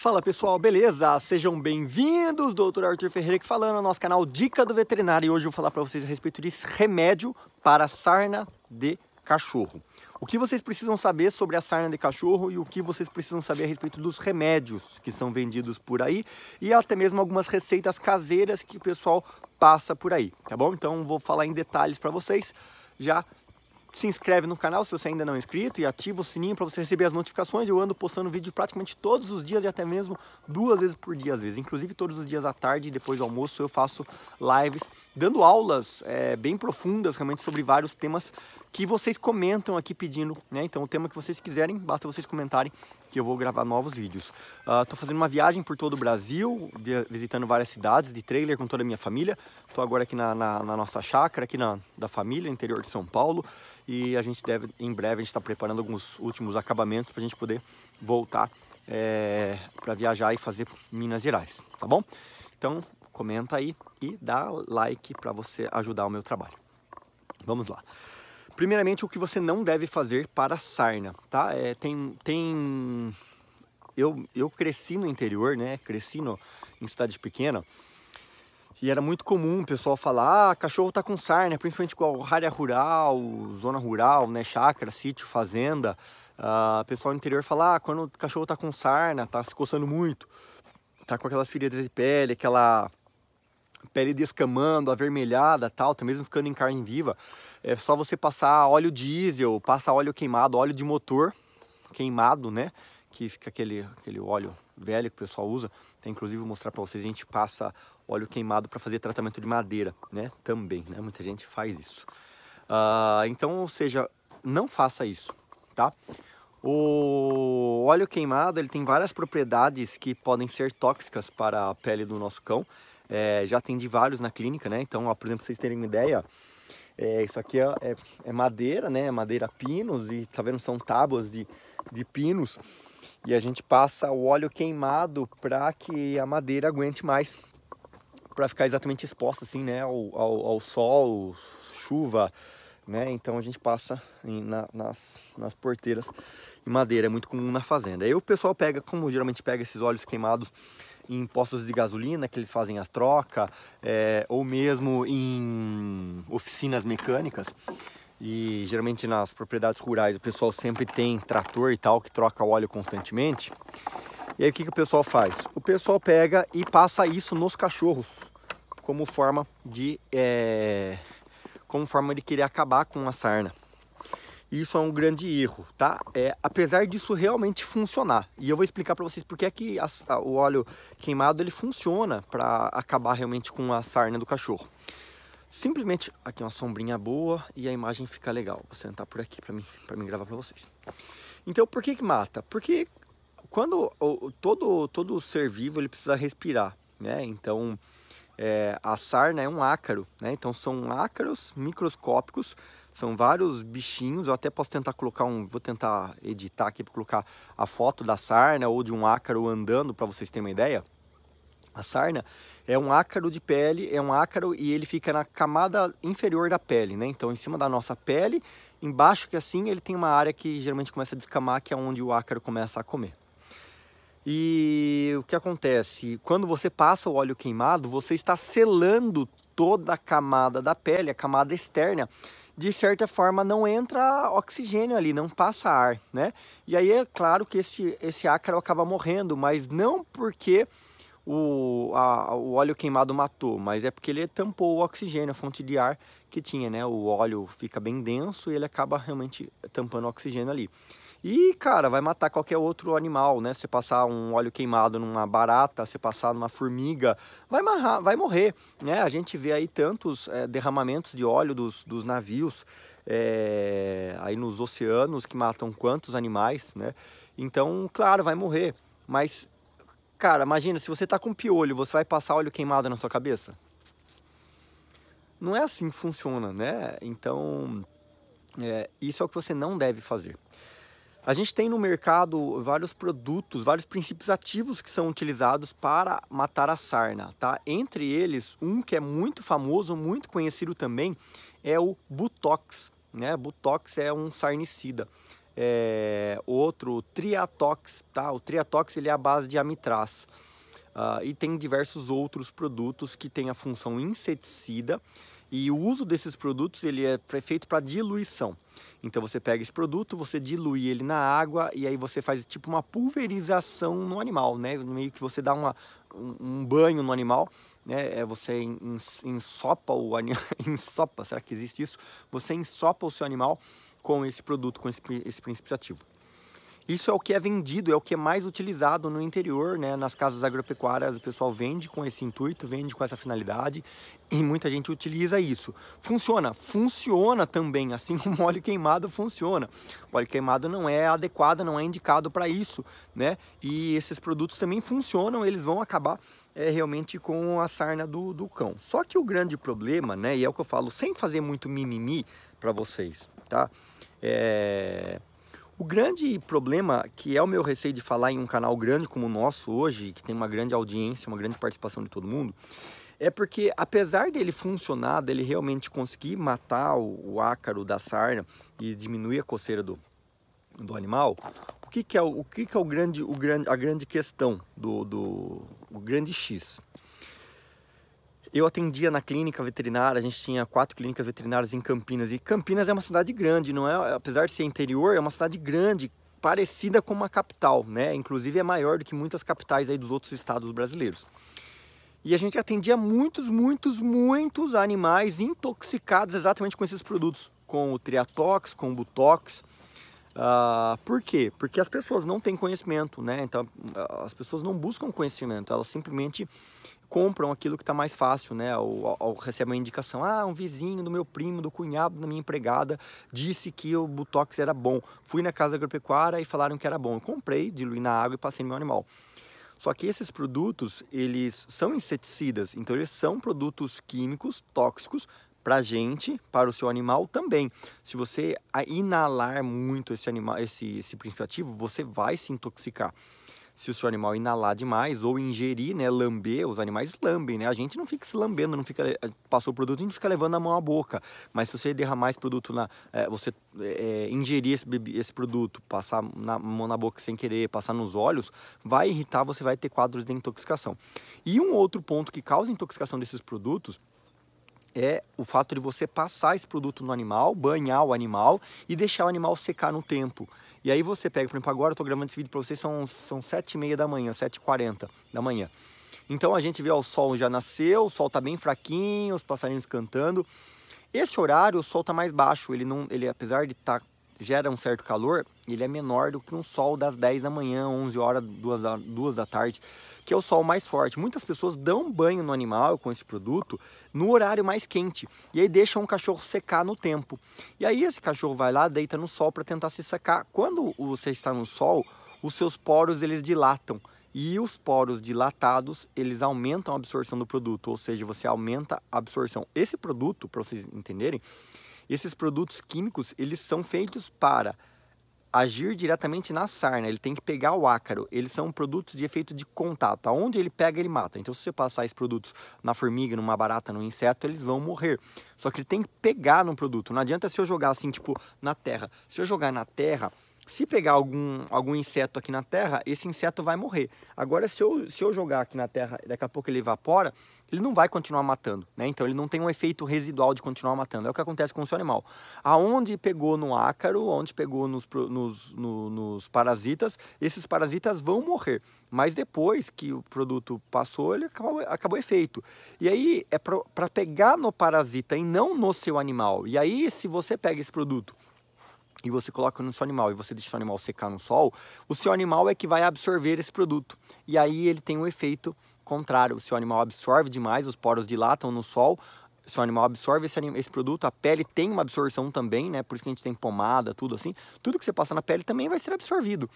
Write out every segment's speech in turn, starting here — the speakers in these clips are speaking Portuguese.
Fala pessoal, beleza? Sejam bem-vindos, doutor Arthur Ferreira aqui falando no nosso canal Dica do Veterinário e hoje eu vou falar para vocês a respeito de remédio para sarna de cachorro. O que vocês precisam saber sobre a sarna de cachorro e o que vocês precisam saber a respeito dos remédios que são vendidos por aí e até mesmo algumas receitas caseiras que o pessoal passa por aí, tá bom? Então vou falar em detalhes para vocês já se inscreve no canal se você ainda não é inscrito e ativa o sininho para você receber as notificações. Eu ando postando vídeo praticamente todos os dias e até mesmo duas vezes por dia, às vezes. Inclusive todos os dias à tarde, depois do almoço, eu faço lives dando aulas é, bem profundas realmente sobre vários temas que vocês comentam aqui pedindo, né? Então o tema que vocês quiserem, basta vocês comentarem que eu vou gravar novos vídeos. Estou ah, fazendo uma viagem por todo o Brasil, visitando várias cidades de trailer com toda a minha família. Estou agora aqui na, na, na, nossa chácara, aqui na, da família, interior de São Paulo. E a gente deve, em breve, a gente está preparando alguns últimos acabamentos para a gente poder voltar é, eh, para viajar e fazer Minas Gerais, tá bom? Então, comenta aí e dá like para você ajudar o meu trabalho. Vamos lá. Primeiramente, o que você não deve fazer para sarna, tá? É, tem, tem... Eu, eu cresci no interior, né? Cresci no, em cidade pequena. E era muito comum o pessoal falar, ah, cachorro tá com sarna, principalmente com área rural, zona rural, né? Chácara, sítio, fazenda. Ah, pessoal no interior falar, ah, quando o cachorro tá com sarna, tá se coçando muito, tá com aquelas feridas de pele, aquela pele descamando, avermelhada, tal, até mesmo ficando em carne viva, é só você passar óleo diesel, passa óleo queimado, óleo de motor queimado, né? Que fica aquele, aquele óleo velho que o pessoal usa. Tem, inclusive, vou mostrar para vocês, a gente passa óleo queimado para fazer tratamento de madeira, né? Também, né? Muita gente faz isso. Uh, então, ou seja, não faça isso, tá? O óleo queimado, ele tem várias propriedades que podem ser tóxicas para a pele do nosso cão é, já atendi vários na clínica, né? Então, ó, por exemplo, pra vocês terem uma ideia, é, isso aqui é, é, é, madeira, né? Madeira pinos e tá vendo? São tábuas de, de pinos. E a gente passa o óleo queimado para que a madeira aguente mais. para ficar exatamente exposta assim, né? Ao, ao, ao, sol, chuva, né? Então a gente passa em, na, nas, nas porteiras e madeira. É muito comum na fazenda. Aí o pessoal pega, como geralmente pega esses óleos queimados em postos de gasolina que eles fazem a troca, é, ou mesmo em oficinas mecânicas. E geralmente nas propriedades rurais o pessoal sempre tem trator e tal que troca óleo constantemente. E aí o que, que o pessoal faz? O pessoal pega e passa isso nos cachorros como forma de é, como forma de querer acabar com a sarna. E isso é um grande erro, tá? É, apesar disso realmente funcionar. E eu vou explicar para vocês porque é que a, a, o óleo queimado ele funciona para acabar realmente com a sarna do cachorro. Simplesmente aqui é uma sombrinha boa e a imagem fica legal. Vou sentar por aqui para mim, para mim gravar para vocês. Então, por que que mata? Porque quando o, todo todo ser vivo ele precisa respirar, né? Então, é, a sarna é um ácaro, né? Então são ácaros microscópicos são vários bichinhos, eu até posso tentar colocar um, vou tentar editar aqui para colocar a foto da sarna ou de um ácaro andando para vocês terem uma ideia. A sarna é um ácaro de pele, é um ácaro e ele fica na camada inferior da pele, né? Então, em cima da nossa pele, embaixo que é assim, ele tem uma área que geralmente começa a descamar, que é onde o ácaro começa a comer. E o que acontece? Quando você passa o óleo queimado, você está selando toda a camada da pele, a camada externa, de certa forma não entra oxigênio ali, não passa ar, né? E aí é claro que esse, esse ácaro acaba morrendo, mas não porque o, a, o óleo queimado matou, mas é porque ele tampou o oxigênio, a fonte de ar que tinha, né? O óleo fica bem denso e ele acaba realmente tampando o oxigênio ali. E, cara, vai matar qualquer outro animal, né? Você passar um óleo queimado numa barata, você passar numa formiga, vai, marrar, vai morrer, né? A gente vê aí tantos é, derramamentos de óleo dos, dos navios é, aí nos oceanos que matam quantos animais, né? Então, claro, vai morrer, mas... Cara, imagina, se você tá com piolho, você vai passar óleo queimado na sua cabeça? Não é assim que funciona, né? Então, é, isso é o que você não deve fazer. A gente tem no mercado vários produtos, vários princípios ativos que são utilizados para matar a sarna, tá? Entre eles, um que é muito famoso, muito conhecido também, é o Butox, né? Butox é um sarnicida. É... Outro, Triatox, tá? O Triatox ele é a base de amitraz. Uh, e tem diversos outros produtos que têm a função inseticida e o uso desses produtos ele é feito para diluição. Então você pega esse produto, você dilui ele na água e aí você faz tipo uma pulverização no animal, né? Meio que você dá uma, um, um banho no animal, né? É, você ensopa o animal, ensopa, será que existe isso? Você ensopa o seu animal com esse produto, com esse, esse princípio ativo. Isso é o que é vendido, é o que é mais utilizado no interior, né? Nas casas agropecuárias, o pessoal vende com esse intuito, vende com essa finalidade e muita gente utiliza isso. Funciona, funciona também, assim como óleo queimado funciona. O óleo queimado não é adequado, não é indicado para isso, né? E esses produtos também funcionam, eles vão acabar é, realmente com a sarna do, do cão. Só que o grande problema, né? E é o que eu falo, sem fazer muito mimimi para vocês, tá? É o grande problema, que é o meu receio de falar em um canal grande como o nosso hoje, que tem uma grande audiência, uma grande participação de todo mundo, é porque apesar dele funcionar, dele realmente conseguir matar o, o ácaro da sarna e diminuir a coceira do, do animal, o que, que é, o, que, que é o grande, o grande, a grande questão do, do o grande X? Eu atendia na clínica veterinária, a gente tinha quatro clínicas veterinárias em Campinas. E Campinas é uma cidade grande, não é? Apesar de ser interior, é uma cidade grande, parecida com uma capital, né? Inclusive é maior do que muitas capitais aí dos outros estados brasileiros. E a gente atendia muitos, muitos, muitos animais intoxicados exatamente com esses produtos, com o Triatox, com o Butox. Uh, por quê? Porque as pessoas não têm conhecimento, né? Então ah, as pessoas não buscam conhecimento, elas simplesmente compram aquilo que está mais fácil, né? Ou, ou recebem uma indicação, ah, um vizinho do meu primo, do cunhado da minha empregada disse que o Botox era bom. Fui na casa agropecuária e falaram que era bom. Eu comprei, diluí na água e passei no meu animal. Só que esses produtos, eles são inseticidas, então eles são produtos químicos tóxicos para a gente, para o seu animal também. Se você inalar muito esse, animal, esse, esse princípio ativo, você vai se intoxicar se o seu animal inalar demais ou ingerir, né, lamber, os animais lambem, né? A gente não fica se lambendo, não fica eh, passou o produto, a gente fica levando a mão à boca. Mas se você derramar esse produto na, é, você é, ingerir esse, esse produto, passar na mão na boca sem querer, passar nos olhos, vai irritar, você vai ter quadros de intoxicação. E um outro ponto que causa intoxicação desses produtos é o fato de você passar esse produto no animal, banhar o animal e deixar o animal secar no tempo. E aí você pega, por exemplo, agora eu estou gravando esse vídeo para vocês, são, são 7h30 da manhã, 7h40 da manhã. Então a gente vê ó, o sol já nasceu, o sol está bem fraquinho, os passarinhos cantando. Esse horário o sol está mais baixo, ele não, ele apesar de estar tá gera um certo calor, ele é menor do que um sol das 10 da manhã, 11 horas, 2 da, 2 da tarde, que é o sol mais forte. Muitas pessoas dão banho no animal com esse produto no horário mais quente e aí deixam o cachorro secar no tempo. E aí esse cachorro vai lá, deita no sol para tentar se secar. Quando você está no sol, os seus poros eles dilatam e os poros dilatados eles aumentam a absorção do produto, ou seja, você aumenta a absorção. Esse produto, para vocês entenderem, esses produtos químicos, eles são feitos para agir diretamente na sarna, ele tem que pegar o ácaro. Eles são produtos de efeito de contato. Aonde ele pega, ele mata. Então, se você passar esses produtos na formiga, numa barata, num inseto, eles vão morrer. Só que ele tem que pegar no produto. Não adianta se eu jogar assim, tipo, na terra. Se eu jogar na terra, se pegar algum, algum inseto aqui na terra, esse inseto vai morrer. Agora, se eu, se eu jogar aqui na terra, daqui a pouco ele evapora, ele não vai continuar matando, né? Então, ele não tem um efeito residual de continuar matando. É o que acontece com o seu animal. Aonde pegou no ácaro, onde pegou nos, nos, no, nos parasitas, esses parasitas vão morrer. Mas depois que o produto passou, ele acabou, acabou efeito. E aí, é para pegar no parasita e não no seu animal. E aí, se você pega esse produto e você coloca no seu animal e você deixa o seu animal secar no sol, o seu animal é que vai absorver esse produto. E aí ele tem um efeito contrário. O seu animal absorve demais, os poros dilatam no sol, o seu animal absorve esse, esse produto, a pele tem uma absorção também, né? Por isso que a gente tem pomada, tudo assim. Tudo que você passa na pele também vai ser absorvido.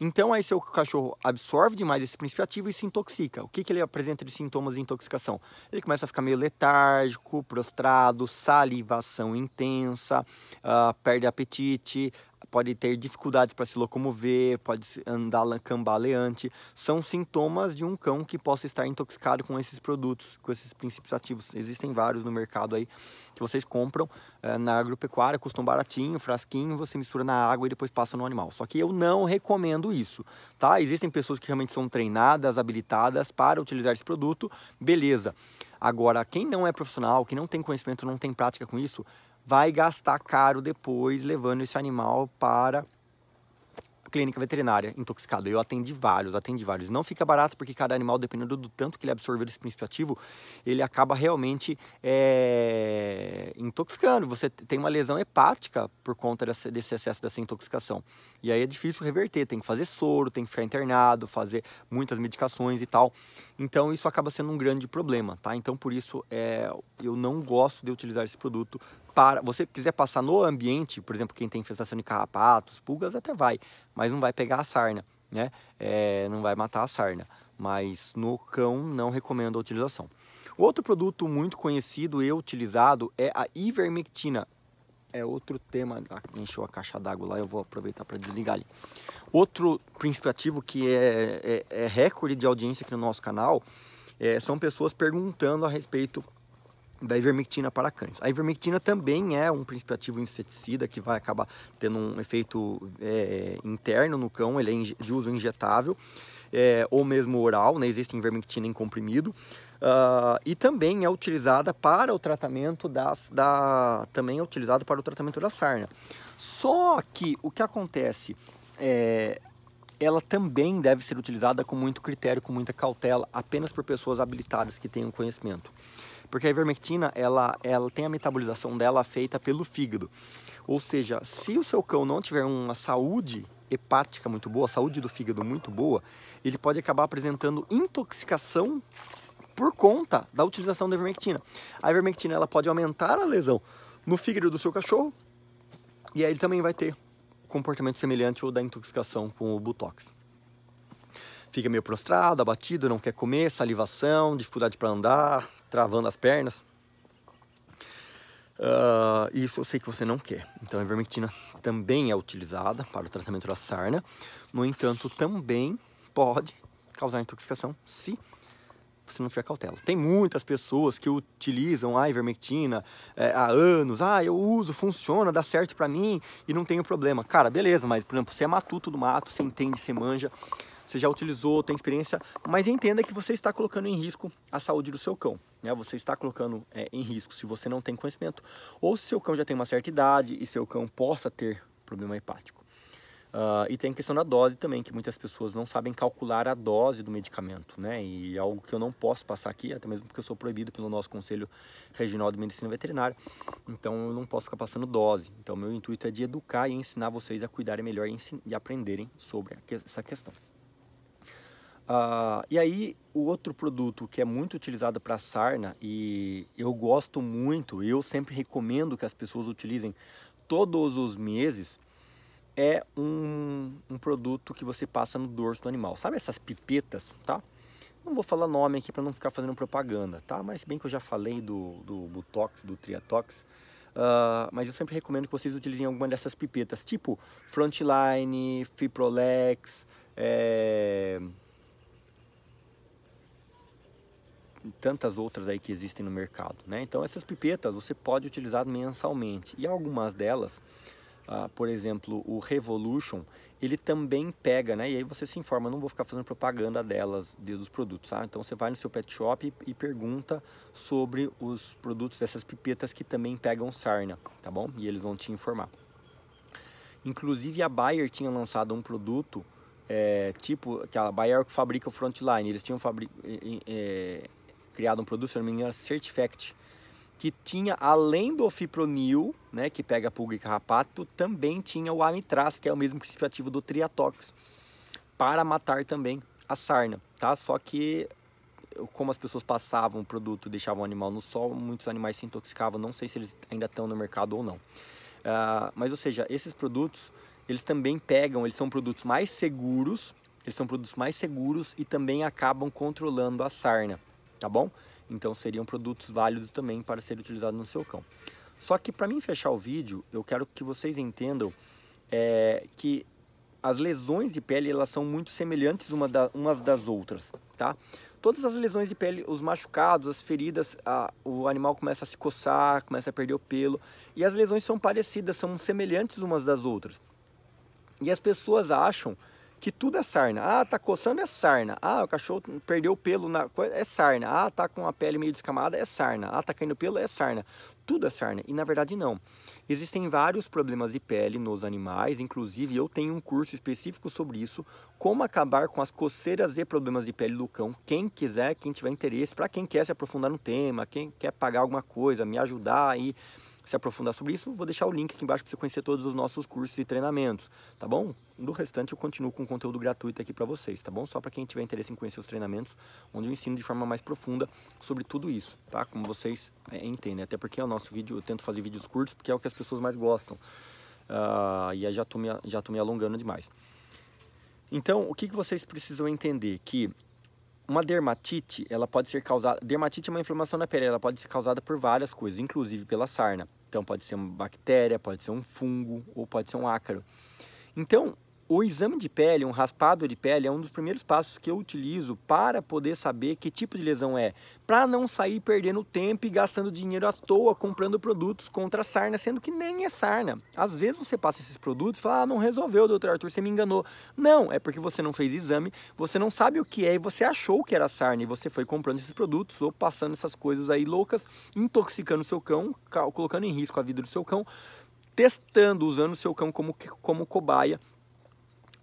Então, aí seu cachorro absorve demais esse princípio ativo e se intoxica. O que, que ele apresenta de sintomas de intoxicação? Ele começa a ficar meio letárgico, prostrado, salivação intensa, uh, perde apetite, pode ter dificuldades para se locomover, pode andar cambaleante. São sintomas de um cão que possa estar intoxicado com esses produtos, com esses princípios ativos. Existem vários no mercado aí que vocês compram é, na agropecuária, custam baratinho, frasquinho, você mistura na água e depois passa no animal. Só que eu não recomendo isso, tá? Existem pessoas que realmente são treinadas, habilitadas para utilizar esse produto, beleza. Agora, quem não é profissional, que não tem conhecimento, não tem prática com isso, vai gastar caro depois levando esse animal para a clínica veterinária intoxicado. Eu atendi vários, atendi vários. Não fica barato porque cada animal, dependendo do tanto que ele absorveu esse princípio ativo, ele acaba realmente é, intoxicando. Você tem uma lesão hepática por conta desse, desse excesso dessa intoxicação. E aí é difícil reverter, tem que fazer soro, tem que ficar internado, fazer muitas medicações e tal. Então isso acaba sendo um grande problema, tá? Então por isso é, eu não gosto de utilizar esse produto para você quiser passar no ambiente, por exemplo, quem tem infestação de carrapatos, pulgas até vai, mas não vai pegar a sarna, né? É, não vai matar a sarna. Mas no cão não recomendo a utilização. Outro produto muito conhecido e utilizado é a ivermectina é outro tema. Encheu a caixa d'água lá, eu vou aproveitar para desligar ali. Outro princípio ativo que é, é, é, recorde de audiência aqui no nosso canal é, são pessoas perguntando a respeito da ivermectina para cães. A ivermectina também é um princípio ativo inseticida que vai acabar tendo um efeito é, interno no cão, ele é de uso injetável é, ou mesmo oral, né? existe vermictina em comprimido. Uh, e também é utilizada para o tratamento das, da também é utilizado para o tratamento da sarna. Só que o que acontece é, ela também deve ser utilizada com muito critério, com muita cautela, apenas por pessoas habilitadas que tenham conhecimento. Porque a ivermectina, ela, ela tem a metabolização dela feita pelo fígado. Ou seja, se o seu cão não tiver uma saúde hepática muito boa, saúde do fígado muito boa, ele pode acabar apresentando intoxicação por conta da utilização da ivermectina. A ivermectina ela pode aumentar a lesão no fígado do seu cachorro e aí ele também vai ter comportamento semelhante ao da intoxicação com o Botox. Fica meio prostrado, abatido, não quer comer, salivação, dificuldade para andar, travando as pernas. Uh, isso eu sei que você não quer. Então, a ivermectina também é utilizada para o tratamento da sarna. No entanto, também pode causar intoxicação se você não tiver cautela. Tem muitas pessoas que utilizam a ivermectina é, há anos. Ah, eu uso, funciona, dá certo para mim e não tenho problema. Cara, beleza, mas, por exemplo, você é matuto do mato, você entende, você manja você já utilizou, tem experiência, mas entenda que você está colocando em risco a saúde do seu cão. Né? Você está colocando é, em risco se você não tem conhecimento ou se seu cão já tem uma certa idade e seu cão possa ter problema hepático. Uh, e tem a questão da dose também, que muitas pessoas não sabem calcular a dose do medicamento, né? E é algo que eu não posso passar aqui, até mesmo porque eu sou proibido pelo nosso Conselho Regional de Medicina Veterinária. Então eu não posso ficar passando dose. Então meu intuito é de educar e ensinar vocês a cuidarem melhor e, e aprenderem sobre essa questão. Ah, e aí, o outro produto que é muito utilizado para sarna e eu gosto muito, eu sempre recomendo que as pessoas utilizem todos os meses, é um, um produto que você passa no dorso do animal. Sabe essas pipetas, tá? Não vou falar nome aqui para não ficar fazendo propaganda, tá? Mas bem que eu já falei do, do Butox, do Triatox, uh, mas eu sempre recomendo que vocês utilizem alguma dessas pipetas, tipo Frontline, Fiprolex, é... tantas outras aí que existem no mercado. Né? Então essas pipetas você pode utilizar mensalmente e algumas delas, ah, por exemplo, o Revolution, ele também pega, né? E aí você se informa, não vou ficar fazendo propaganda delas, dos produtos, tá? Então você vai no seu pet shop e, e pergunta sobre os produtos dessas pipetas que também pegam sarna, tá bom? E eles vão te informar. Inclusive a Bayer tinha lançado um produto é, tipo que a Bayer que fabrica o Frontline, eles tinham é, criado um produto, se não me engano, Certifact, que tinha, além do fipronil, né, que pega pulga e carrapato, também tinha o amitraz, que é o mesmo princípio ativo do Triatox, para matar também a sarna, tá? Só que como as pessoas passavam o produto, deixavam o animal no sol, muitos animais se intoxicavam, não sei se eles ainda estão no mercado ou não. Uh, mas, ou seja, esses produtos, eles também pegam, eles são produtos mais seguros, eles são produtos mais seguros e também acabam controlando a sarna tá bom? Então seriam produtos válidos também para ser utilizado no seu cão. Só que para mim fechar o vídeo, eu quero que vocês entendam é, que as lesões de pele elas são muito semelhantes uma da, umas das outras, tá? Todas as lesões de pele, os machucados, as feridas, a, o animal começa a se coçar, começa a perder o pelo e as lesões são parecidas, são semelhantes umas das outras. E as pessoas acham que tudo é sarna. Ah, tá coçando é sarna. Ah, o cachorro perdeu o pelo na coisa é sarna. Ah, tá com a pele meio descamada é sarna. Ah, tá caindo pelo é sarna. Tudo é sarna. E na verdade não. Existem vários problemas de pele nos animais, inclusive eu tenho um curso específico sobre isso, como acabar com as coceiras e problemas de pele do cão. Quem quiser, quem tiver interesse, para quem quer se aprofundar no tema, quem quer pagar alguma coisa, me ajudar aí e se aprofundar sobre isso, vou deixar o link aqui embaixo para você conhecer todos os nossos cursos e treinamentos, tá bom? Do restante eu continuo com conteúdo gratuito aqui para vocês, tá bom? Só para quem tiver interesse em conhecer os treinamentos, onde eu ensino de forma mais profunda sobre tudo isso, tá? Como vocês é, entendem, até porque é o nosso vídeo, eu tento fazer vídeos curtos porque é o que as pessoas mais gostam. Uh, e aí já tô, me, já tô me alongando demais. Então, o que, que vocês precisam entender? Que uma dermatite, ela pode ser causada. Dermatite é uma inflamação na pele, ela pode ser causada por várias coisas, inclusive pela sarna. Então pode ser uma bactéria, pode ser um fungo ou pode ser um ácaro. Então, o exame de pele, um raspado de pele, é um dos primeiros passos que eu utilizo para poder saber que tipo de lesão é, para não sair perdendo tempo e gastando dinheiro à toa comprando produtos contra sarna, sendo que nem é sarna. Às vezes você passa esses produtos e fala, ah, não resolveu, doutor Arthur, você me enganou. Não, é porque você não fez exame, você não sabe o que é e você achou que era sarna e você foi comprando esses produtos ou passando essas coisas aí loucas, intoxicando o seu cão, colocando em risco a vida do seu cão, testando, usando o seu cão como, como cobaia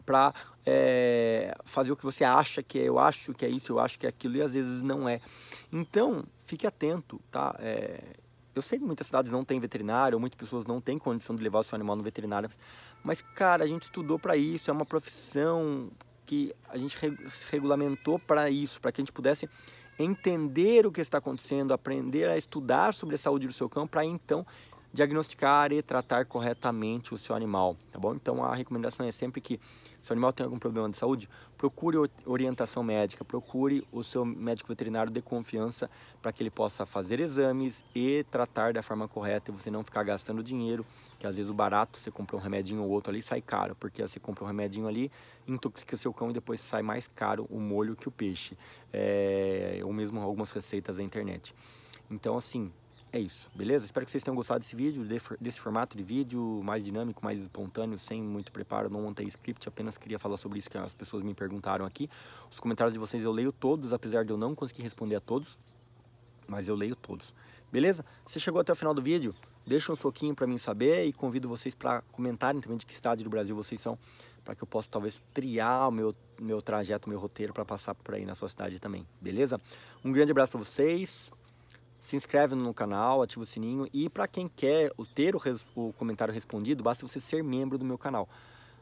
para é, eh, fazer o que você acha que é, eu acho que é isso, eu acho que é aquilo, e às vezes não é. Então, fique atento, tá? É, eu sei que muitas cidades não têm veterinário, muitas pessoas não têm condição de levar o seu animal no veterinário, mas, cara, a gente estudou para isso, é uma profissão que a gente regulamentou para isso, para que a gente pudesse entender o que está acontecendo, aprender a estudar sobre a saúde do seu cão, para então diagnosticar e tratar corretamente o seu animal, tá bom? Então a recomendação é sempre que se o animal tem algum problema de saúde, procure orientação médica, procure o seu médico veterinário de confiança para que ele possa fazer exames e tratar da forma correta e você não ficar gastando dinheiro, que às vezes o barato, você compra um remedinho ou outro ali sai caro, porque você compra um remedinho ali, intoxica seu cão e depois sai mais caro o molho que o peixe, é, ou mesmo algumas receitas da internet. Então assim, é isso, beleza? Espero que vocês tenham gostado desse vídeo, desse formato de vídeo mais dinâmico, mais espontâneo, sem muito preparo, não montei script, apenas queria falar sobre isso que as pessoas me perguntaram aqui. Os comentários de vocês eu leio todos, apesar de eu não conseguir responder a todos, mas eu leio todos, beleza? Se chegou até o final do vídeo, deixa um soquinho para mim saber e convido vocês para comentarem também de que cidade do Brasil vocês são, para que eu possa talvez triar o meu, meu trajeto, meu roteiro para passar por aí na sua cidade também, beleza? Um grande abraço para vocês se inscreve no canal, ativa o sininho e para quem quer ter o, res, o, comentário respondido, basta você ser membro do meu canal.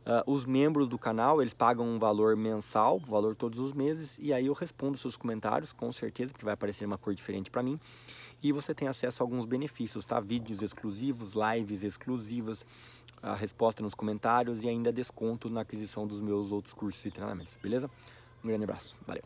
Uh, os membros do canal, eles pagam um valor mensal, valor todos os meses, e aí eu respondo seus comentários, com certeza, que vai aparecer uma cor diferente para mim. E você tem acesso a alguns benefícios, tá? Vídeos exclusivos, lives exclusivas, a resposta nos comentários e ainda desconto na aquisição dos meus outros cursos e treinamentos, beleza? Um grande abraço, valeu!